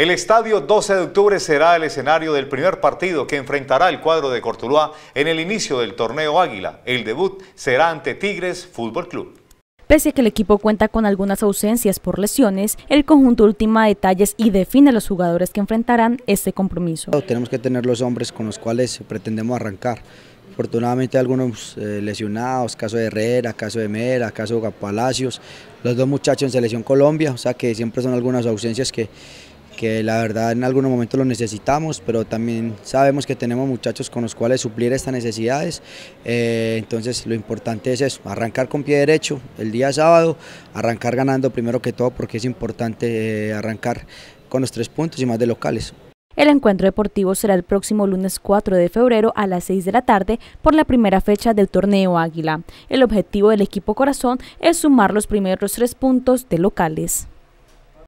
El estadio 12 de octubre será el escenario del primer partido que enfrentará el cuadro de Cortuluá en el inicio del torneo Águila. El debut será ante Tigres Fútbol Club. Pese a que el equipo cuenta con algunas ausencias por lesiones, el conjunto última detalles y define a los jugadores que enfrentarán este compromiso. Tenemos que tener los hombres con los cuales pretendemos arrancar. Afortunadamente algunos eh, lesionados, caso de Herrera, caso de Mera, caso de Palacios, los dos muchachos en Selección Colombia, o sea que siempre son algunas ausencias que, que la verdad en algunos momentos lo necesitamos, pero también sabemos que tenemos muchachos con los cuales suplir estas necesidades. Eh, entonces lo importante es eso, arrancar con pie derecho el día sábado, arrancar ganando primero que todo porque es importante eh, arrancar con los tres puntos y más de locales. El encuentro deportivo será el próximo lunes 4 de febrero a las 6 de la tarde por la primera fecha del torneo Águila. El objetivo del equipo Corazón es sumar los primeros tres puntos de locales.